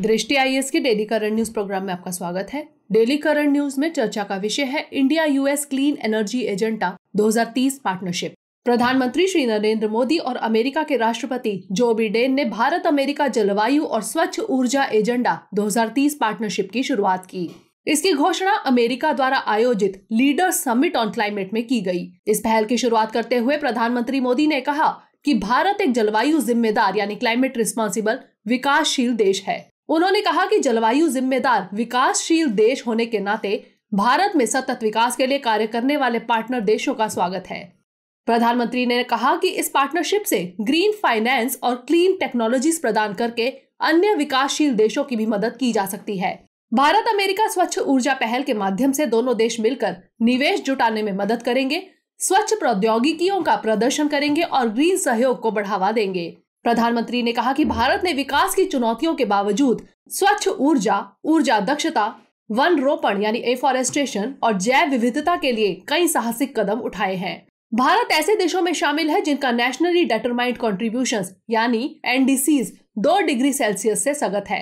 दृष्टि एस के daily current news programme में आपका स्वागत है डेली करंट न्यूज में चर्चा का विषय है India US clean energy agenda 2030 partnership प्रधानमंत्री श्री नरेंद्र मोदी और अमेरिका के राष्ट्रपति जो बिडेन ने भारत अमेरिका जलवायु और स्वच्छ ऊर्जा एजेंडा 2030 पार्टनरशिप की शुरुआत की इसकी घोषणा अमेरिका द्वारा आयोजित लीडर समिट ऑन क्लाइमेट में की गई इस पहल की शुरुआत करते हुए प्रधानमंत्री मोदी ने कहा कि भारत एक जलवायु जिम्मेदार यानी क्लाइमेट रिस्पॉन्सिबल विकासशील देश है उन्होंने कहा कि जलवायु जिम्मेदार विकासशील देश होने के नाते भारत में सतत विकास के लिए कार्य करने वाले पार्टनर देशों का स्वागत है प्रधानमंत्री ने कहा कि इस पार्टनरशिप से ग्रीन फाइनेंस और क्लीन टेक्नोलॉजीज प्रदान करके अन्य विकासशील देशों की भी मदद की जा सकती है भारत अमेरिका स्वच्छ ऊर्जा पहल के माध्यम से दोनों देश मिलकर निवेश जुटाने में मदद करेंगे स्वच्छ प्रौद्योगिकियों का प्रदर्शन करेंगे और ग्रीन सहयोग को बढ़ावा देंगे प्रधानमंत्री ने कहा कि भारत ने विकास की चुनौतियों के बावजूद स्वच्छ ऊर्जा ऊर्जा दक्षता वन रोपण यानी एफॉरेस्टेशन और जैव विविधता के लिए कई साहसिक कदम उठाए हैं भारत ऐसे देशों में शामिल है जिनका नेशनली डेटरमाइंड कॉन्ट्रीब्यूशन यानी एनडीसी दो डिग्री सेल्सियस से सगत है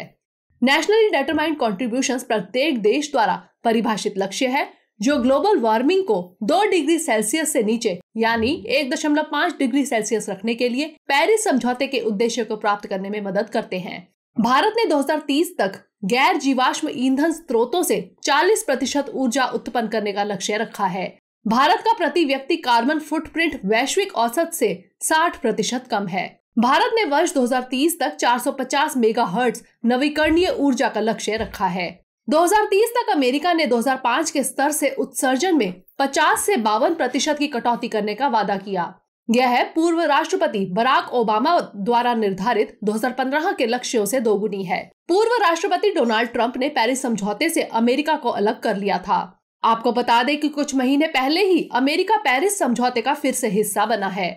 नेशनली डेटरमाइंड कॉन्ट्रीब्यूशन प्रत्येक देश द्वारा परिभाषित लक्ष्य है जो ग्लोबल वार्मिंग को दो डिग्री सेल्सियस से नीचे यानी एक दशमलव पाँच डिग्री सेल्सियस रखने के लिए पेरिस समझौते के उद्देश्य को प्राप्त करने में मदद करते हैं भारत ने 2030 तक गैर जीवाश्म ईंधन स्रोतों से 40 प्रतिशत ऊर्जा उत्पन्न करने का लक्ष्य रखा है भारत का प्रति व्यक्ति कार्बन फुटप्रिंट वैश्विक औसत से 60 प्रतिशत कम है भारत ने वर्ष 2030 तक 450 मेगाहर्ट्ज नवीकरणीय ऊर्जा का लक्ष्य रखा है 2030 तक अमेरिका ने 2005 के स्तर से उत्सर्जन में 50 से बावन प्रतिशत की कटौती करने का वादा किया यह है पूर्व राष्ट्रपति बराक ओबामा द्वारा निर्धारित 2015 के लक्ष्यों से दोगुनी है पूर्व राष्ट्रपति डोनाल्ड ट्रंप ने पेरिस समझौते से अमेरिका को अलग कर लिया था आपको बता दें कि कुछ महीने पहले ही अमेरिका पेरिस समझौते का फिर से हिस्सा बना है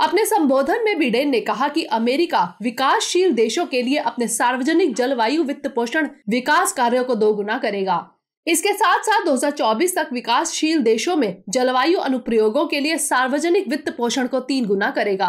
अपने संबोधन में बिडेन ने कहा कि अमेरिका विकासशील देशों के लिए अपने सार्वजनिक जलवायु वित्त पोषण विकास कार्यों को दोगुना करेगा इसके साथ साथ 2024 तक विकासशील देशों में जलवायु अनुप्रयोगों के लिए सार्वजनिक वित्त पोषण को तीन गुना करेगा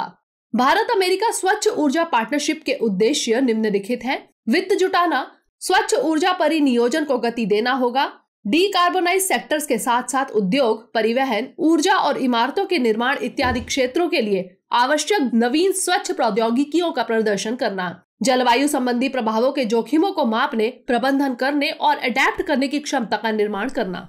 भारत अमेरिका स्वच्छ ऊर्जा पार्टनरशिप के उद्देश्य निम्नलिखित हैं वित्त जुटाना स्वच्छ ऊर्जा परिनियोजन को गति देना होगा डीकार्बोनाइज सेक्टर्स के साथ साथ उद्योग परिवहन ऊर्जा और इमारतों के निर्माण इत्यादि क्षेत्रों के लिए आवश्यक नवीन स्वच्छ प्रौद्योगिकियों का प्रदर्शन करना जलवायु संबंधी प्रभावों के जोखिमों को मापने प्रबंधन करने और अडेप्ट करने की क्षमता का निर्माण करना